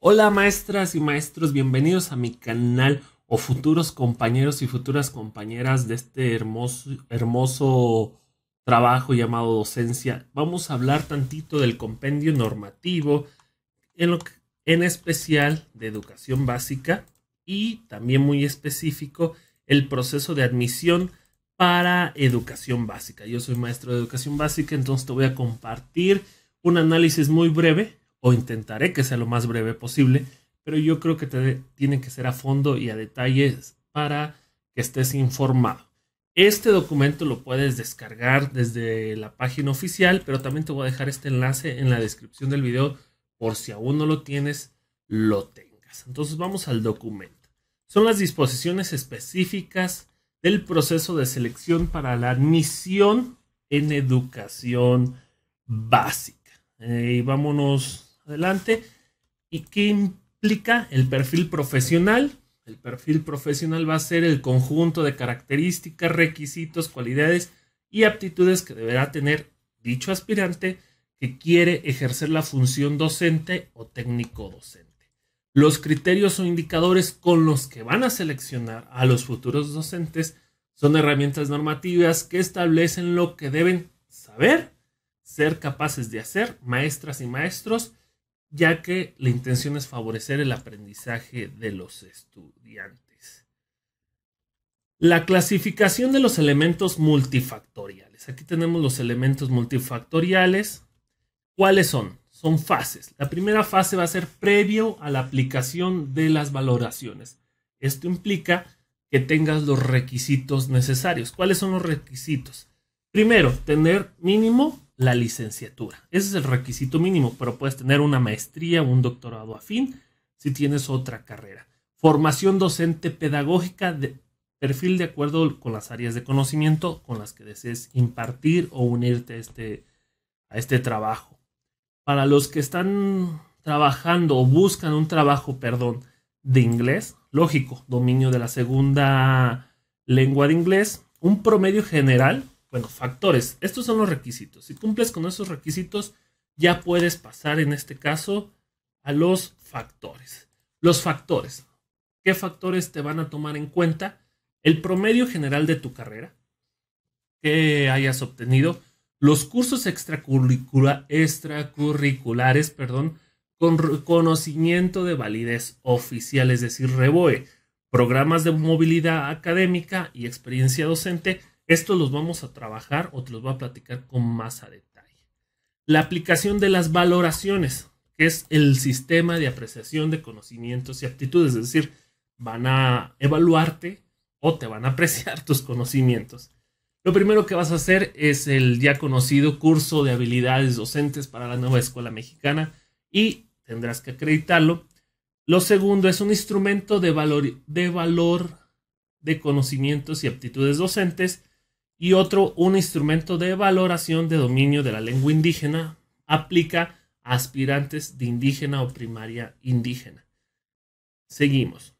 Hola maestras y maestros, bienvenidos a mi canal o futuros compañeros y futuras compañeras de este hermoso, trabajo llamado docencia. Vamos a hablar tantito del compendio normativo, en, en especial de educación básica y también muy específico el proceso de admisión para educación básica. Yo soy maestro de educación básica, entonces te voy a compartir un análisis muy breve o intentaré que sea lo más breve posible, pero yo creo que te tiene que ser a fondo y a detalles para que estés informado. Este documento lo puedes descargar desde la página oficial, pero también te voy a dejar este enlace en la descripción del video por si aún no lo tienes, lo tengas. Entonces vamos al documento. Son las disposiciones específicas del proceso de selección para la admisión en educación básica. Eh, vámonos adelante. ¿Y qué implica el perfil profesional? El perfil profesional va a ser el conjunto de características, requisitos, cualidades y aptitudes que deberá tener dicho aspirante que quiere ejercer la función docente o técnico docente. Los criterios o indicadores con los que van a seleccionar a los futuros docentes son herramientas normativas que establecen lo que deben saber, ser capaces de hacer maestras y maestros ya que la intención es favorecer el aprendizaje de los estudiantes. La clasificación de los elementos multifactoriales. Aquí tenemos los elementos multifactoriales. ¿Cuáles son? Son fases. La primera fase va a ser previo a la aplicación de las valoraciones. Esto implica que tengas los requisitos necesarios. ¿Cuáles son los requisitos? Primero, tener mínimo la licenciatura. Ese es el requisito mínimo, pero puedes tener una maestría o un doctorado afín si tienes otra carrera. Formación docente pedagógica de perfil de acuerdo con las áreas de conocimiento con las que desees impartir o unirte a este, a este trabajo. Para los que están trabajando o buscan un trabajo, perdón, de inglés, lógico, dominio de la segunda lengua de inglés, un promedio general bueno, factores. Estos son los requisitos. Si cumples con esos requisitos, ya puedes pasar en este caso a los factores. Los factores. ¿Qué factores te van a tomar en cuenta? El promedio general de tu carrera que hayas obtenido, los cursos extracurriculares, perdón, con conocimiento de validez oficial, es decir, REBOE, programas de movilidad académica y experiencia docente esto los vamos a trabajar o te los voy a platicar con más a detalle. La aplicación de las valoraciones, que es el sistema de apreciación de conocimientos y aptitudes, es decir, van a evaluarte o te van a apreciar tus conocimientos. Lo primero que vas a hacer es el ya conocido curso de habilidades docentes para la nueva escuela mexicana y tendrás que acreditarlo. Lo segundo es un instrumento de valor de, valor de conocimientos y aptitudes docentes y otro un instrumento de valoración de dominio de la lengua indígena aplica a aspirantes de indígena o primaria indígena. Seguimos.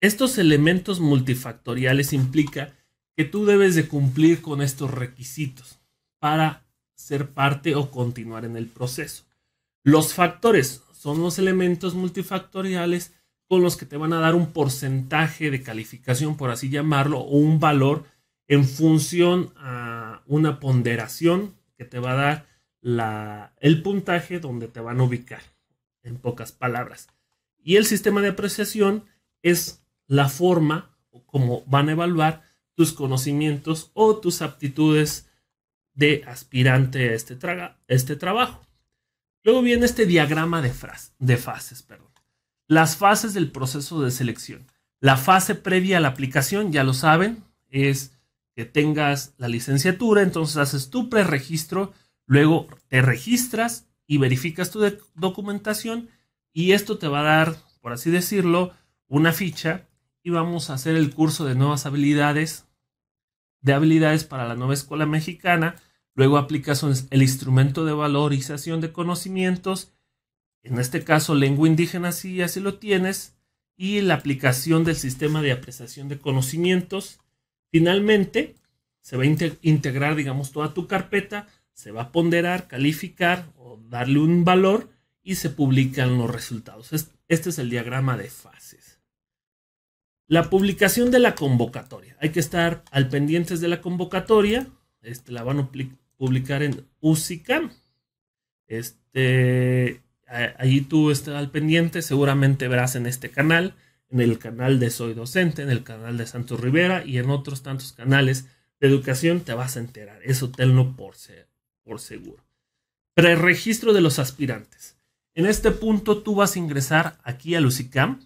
Estos elementos multifactoriales implica que tú debes de cumplir con estos requisitos para ser parte o continuar en el proceso. Los factores son los elementos multifactoriales con los que te van a dar un porcentaje de calificación, por así llamarlo, o un valor en función a una ponderación que te va a dar la, el puntaje donde te van a ubicar, en pocas palabras. Y el sistema de apreciación es la forma cómo van a evaluar tus conocimientos o tus aptitudes de aspirante a este, este trabajo. Luego viene este diagrama de, de fases. Perdón. Las fases del proceso de selección. La fase previa a la aplicación, ya lo saben, es que tengas la licenciatura, entonces haces tu preregistro, luego te registras y verificas tu documentación y esto te va a dar, por así decirlo, una ficha y vamos a hacer el curso de nuevas habilidades, de habilidades para la nueva escuela mexicana, luego aplicas el instrumento de valorización de conocimientos, en este caso lengua indígena si así lo tienes, y la aplicación del sistema de apreciación de conocimientos, Finalmente, se va a integrar, digamos, toda tu carpeta, se va a ponderar, calificar o darle un valor y se publican los resultados. Este es el diagrama de fases. La publicación de la convocatoria. Hay que estar al pendientes de la convocatoria. Este, la van a publicar en UCICAM. Este, allí tú estás al pendiente. Seguramente verás en este canal en el canal de Soy Docente, en el canal de Santos Rivera y en otros tantos canales de educación te vas a enterar. Eso no por, ser, por seguro. Preregistro de los aspirantes. En este punto tú vas a ingresar aquí a Lucicam.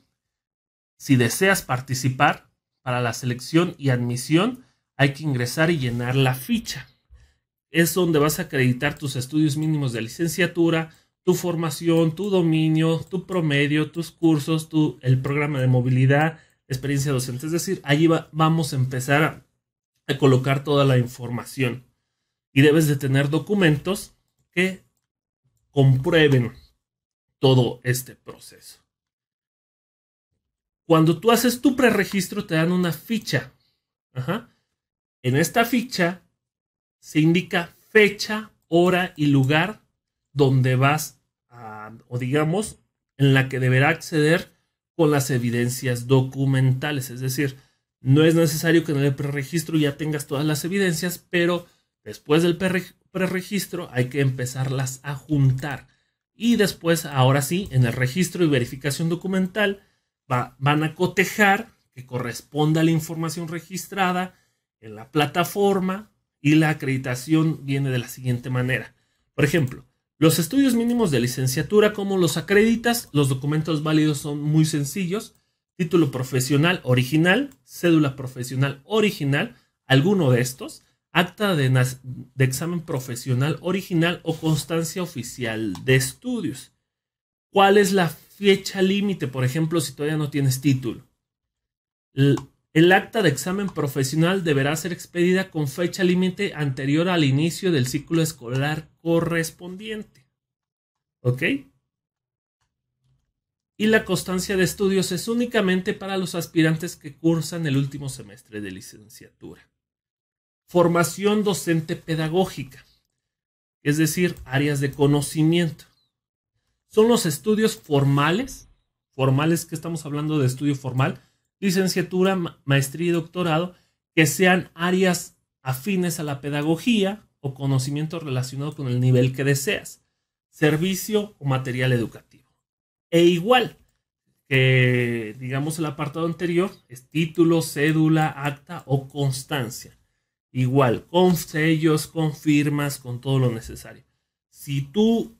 Si deseas participar para la selección y admisión, hay que ingresar y llenar la ficha. Es donde vas a acreditar tus estudios mínimos de licenciatura, tu formación, tu dominio, tu promedio, tus cursos, tu, el programa de movilidad, experiencia docente. Es decir, allí vamos a empezar a, colocar toda la información. Y debes de tener documentos que comprueben todo este proceso. Cuando tú haces tu preregistro te dan una ficha. En esta ficha se indica fecha, hora y lugar donde vas o digamos, en la que deberá acceder con las evidencias documentales. Es decir, no es necesario que en el preregistro ya tengas todas las evidencias, pero después del preregistro hay que empezarlas a juntar. Y después, ahora sí, en el registro y verificación documental van a cotejar que corresponda a la información registrada en la plataforma y la acreditación viene de la siguiente manera. Por ejemplo, los estudios mínimos de licenciatura, ¿cómo los acreditas, los documentos válidos son muy sencillos. Título profesional original, cédula profesional original, alguno de estos, acta de, de examen profesional original o constancia oficial de estudios. ¿Cuál es la fecha límite? Por ejemplo, si todavía no tienes título. El acta de examen profesional deberá ser expedida con fecha límite anterior al inicio del ciclo escolar correspondiente. ¿Ok? Y la constancia de estudios es únicamente para los aspirantes que cursan el último semestre de licenciatura. Formación docente pedagógica, es decir, áreas de conocimiento. Son los estudios formales, formales que estamos hablando de estudio formal, licenciatura, maestría y doctorado que sean áreas afines a la pedagogía o conocimiento relacionado con el nivel que deseas, servicio o material educativo. E igual que, digamos, el apartado anterior es título, cédula, acta o constancia. Igual, con sellos, con firmas, con todo lo necesario. Si tu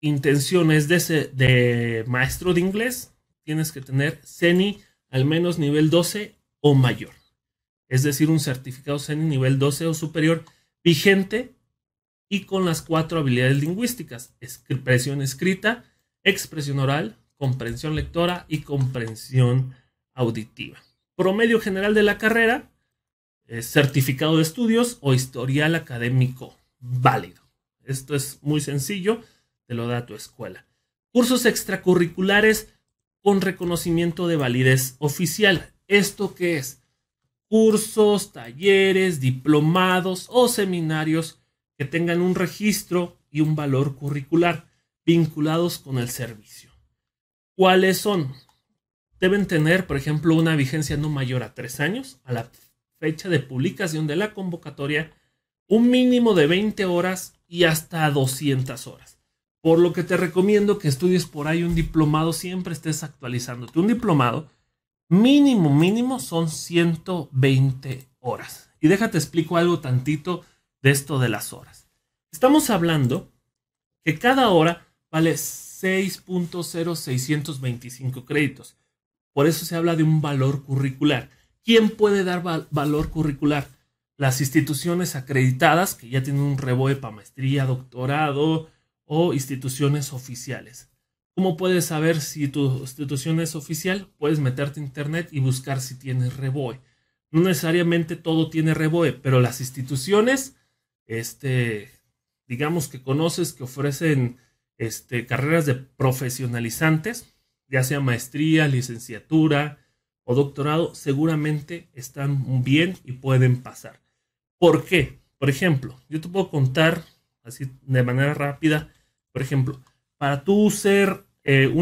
intención es de, de maestro de inglés, tienes que tener CENI al menos nivel 12 o mayor. Es decir, un certificado CENI nivel 12 o superior vigente y con las cuatro habilidades lingüísticas, expresión escrita, expresión oral, comprensión lectora y comprensión auditiva. Promedio general de la carrera, eh, certificado de estudios o historial académico válido. Esto es muy sencillo, te lo da tu escuela. Cursos extracurriculares con reconocimiento de validez oficial. ¿Esto qué es? Cursos, talleres, diplomados o seminarios que tengan un registro y un valor curricular vinculados con el servicio. ¿Cuáles son? Deben tener, por ejemplo, una vigencia no mayor a tres años a la fecha de publicación de la convocatoria, un mínimo de 20 horas y hasta 200 horas. Por lo que te recomiendo que estudies por ahí un diplomado, siempre estés actualizándote. Un diplomado mínimo, mínimo son 120 horas. Y déjate explico algo tantito de esto de las horas. Estamos hablando que cada hora vale 6.0625 créditos. Por eso se habla de un valor curricular. ¿Quién puede dar valor curricular? Las instituciones acreditadas que ya tienen un reboe para maestría, doctorado, o instituciones oficiales. ¿Cómo puedes saber si tu institución es oficial? Puedes meterte a internet y buscar si tienes reboe. No necesariamente todo tiene reboe, pero las instituciones, este, digamos que conoces que ofrecen este, carreras de profesionalizantes, ya sea maestría, licenciatura o doctorado, seguramente están bien y pueden pasar. ¿Por qué? Por ejemplo, yo te puedo contar así de manera rápida. Por ejemplo, para tú ser, eh,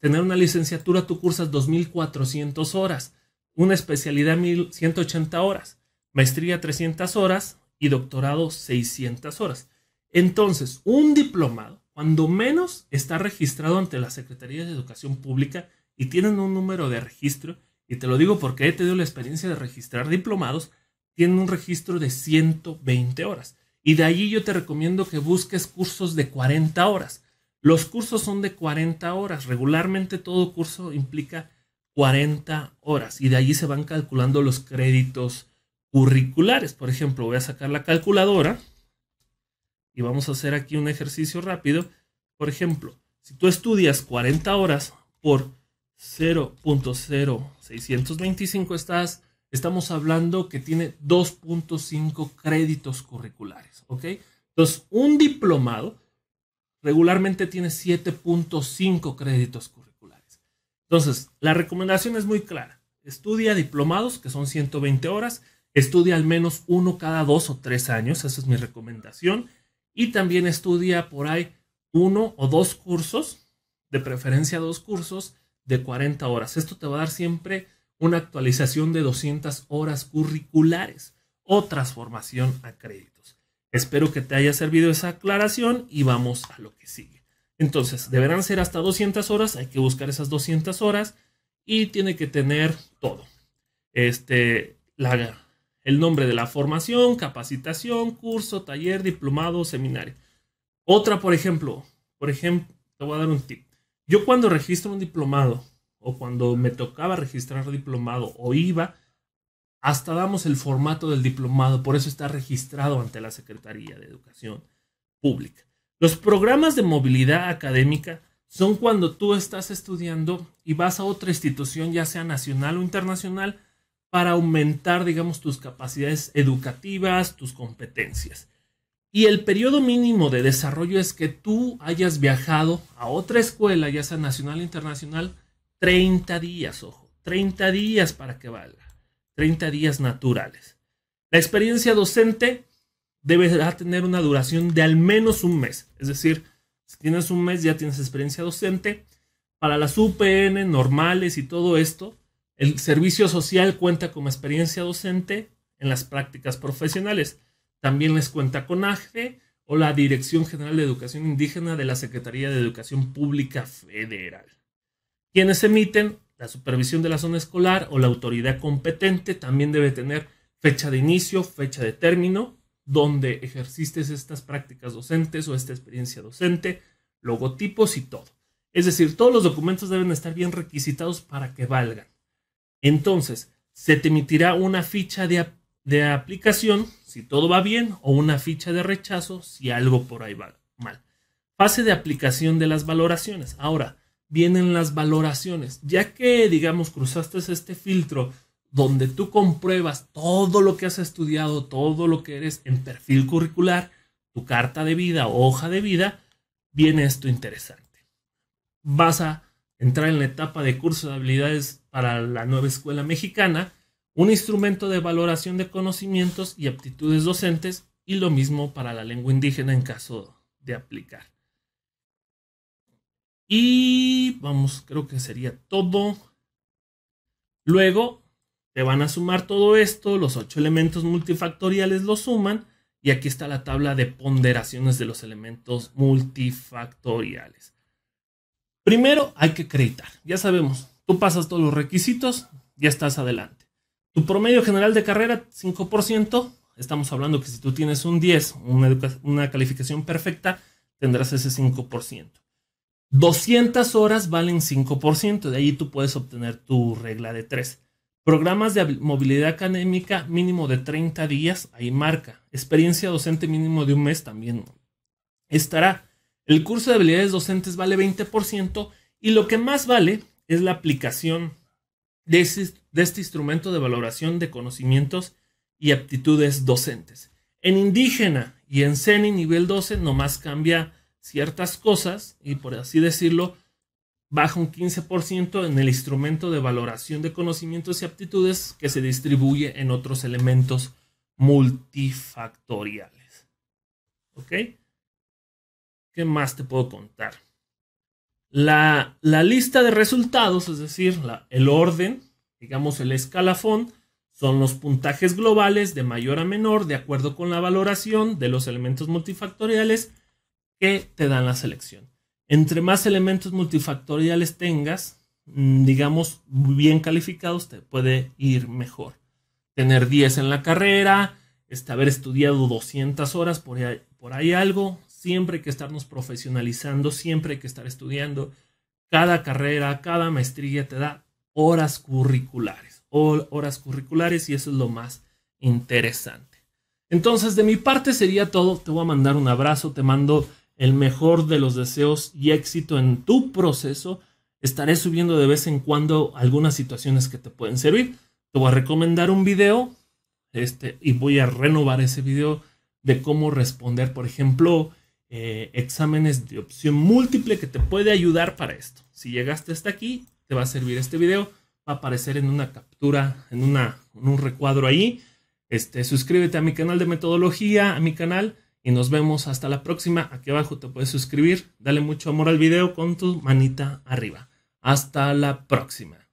tener una licenciatura, tú cursas 2.400 horas, una especialidad 1.180 horas, maestría 300 horas y doctorado 600 horas. Entonces, un diplomado, cuando menos, está registrado ante la Secretaría de Educación Pública y tienen un número de registro, y te lo digo porque he tenido la experiencia de registrar diplomados, tienen un registro de 120 horas. Y de allí yo te recomiendo que busques cursos de 40 horas. Los cursos son de 40 horas. Regularmente todo curso implica 40 horas y de allí se van calculando los créditos curriculares. Por ejemplo, voy a sacar la calculadora y vamos a hacer aquí un ejercicio rápido. Por ejemplo, si tú estudias 40 horas por 0.0625, estás estamos hablando que tiene 2.5 créditos curriculares, ¿ok? Entonces, un diplomado regularmente tiene 7.5 créditos curriculares. Entonces, la recomendación es muy clara. Estudia diplomados, que son 120 horas, estudia al menos uno cada dos o tres años, esa es mi recomendación, y también estudia por ahí uno o dos cursos, de preferencia dos cursos de 40 horas. Esto te va a dar siempre una actualización de 200 horas curriculares o transformación a créditos. Espero que te haya servido esa aclaración y vamos a lo que sigue. Entonces, deberán ser hasta 200 horas, hay que buscar esas 200 horas y tiene que tener todo. Este, la, el nombre de la formación, capacitación, curso, taller, diplomado, seminario. Otra, por ejemplo, por ejemplo, te voy a dar un tip. Yo cuando registro un diplomado o cuando me tocaba registrar diplomado o iba, hasta damos el formato del diplomado, por eso está registrado ante la Secretaría de Educación Pública. Los programas de movilidad académica son cuando tú estás estudiando y vas a otra institución, ya sea nacional o internacional, para aumentar, digamos, tus capacidades educativas, tus competencias. Y el periodo mínimo de desarrollo es que tú hayas viajado a otra escuela, ya sea nacional o internacional, 30 días, ojo, 30 días para que valga, 30 días naturales. La experiencia docente deberá tener una duración de al menos un mes, es decir, si tienes un mes ya tienes experiencia docente. Para las UPN normales y todo esto, el servicio social cuenta como experiencia docente en las prácticas profesionales. También les cuenta con AGE o la Dirección General de Educación Indígena de la Secretaría de Educación Pública Federal quienes emiten, la supervisión de la zona escolar o la autoridad competente también debe tener fecha de inicio, fecha de término, donde ejerciste estas prácticas docentes o esta experiencia docente, logotipos y todo. Es decir, todos los documentos deben estar bien requisitados para que valgan. Entonces, se te emitirá una ficha de, de aplicación si todo va bien o una ficha de rechazo si algo por ahí va mal. Fase de aplicación de las valoraciones. Ahora, vienen las valoraciones. Ya que, digamos, cruzaste este filtro donde tú compruebas todo lo que has estudiado, todo lo que eres en perfil curricular, tu carta de vida o hoja de vida, viene esto interesante. Vas a entrar en la etapa de curso de habilidades para la nueva escuela mexicana, un instrumento de valoración de conocimientos y aptitudes docentes y lo mismo para la lengua indígena en caso de aplicar. Y vamos, creo que sería todo. Luego te van a sumar todo esto, los ocho elementos multifactoriales lo suman y aquí está la tabla de ponderaciones de los elementos multifactoriales. Primero hay que acreditar, ya sabemos, tú pasas todos los requisitos, ya estás adelante. Tu promedio general de carrera, 5%, estamos hablando que si tú tienes un 10, una, una calificación perfecta, tendrás ese 5%. 200 horas valen 5%, de ahí tú puedes obtener tu regla de 3. Programas de movilidad académica mínimo de 30 días, ahí marca. Experiencia docente mínimo de un mes también estará. El curso de habilidades docentes vale 20% y lo que más vale es la aplicación este, de, este, instrumento de valoración de conocimientos y aptitudes docentes. En indígena y en CENI nivel 12 nomás cambia ciertas cosas y por así decirlo, baja un 15% en el instrumento de valoración de conocimientos y aptitudes que se distribuye en otros elementos multifactoriales. ¿Ok? ¿Qué más te puedo contar? La, la lista de resultados, es decir, el orden, digamos el escalafón, son los puntajes globales de mayor a menor de acuerdo con la valoración de los elementos multifactoriales que te dan la selección. Entre más elementos multifactoriales tengas, mm, digamos, bien calificados, te puede ir mejor. Tener 10 en la carrera, este, haber estudiado 200 horas, por ahí, por ahí algo, siempre hay que estarnos profesionalizando, siempre hay que estar estudiando. Cada carrera, cada maestría te da horas curriculares, horas curriculares y eso es lo más interesante. Entonces, de mi parte sería todo. Te voy a mandar un abrazo, te mando el mejor de los deseos y éxito en tu proceso. Estaré subiendo de vez en cuando algunas situaciones que te pueden servir. Te voy a recomendar un video este, y voy a renovar ese video de cómo responder, por ejemplo, eh, exámenes de opción múltiple que te puede ayudar para esto. Si llegaste hasta aquí, te va a servir este video. Va a aparecer en una captura, en, un recuadro ahí. Este, suscríbete a mi canal de metodología, a mi canal y nos vemos hasta la próxima. Aquí abajo te puedes suscribir, dale mucho amor al video con tu manita arriba. Hasta la próxima.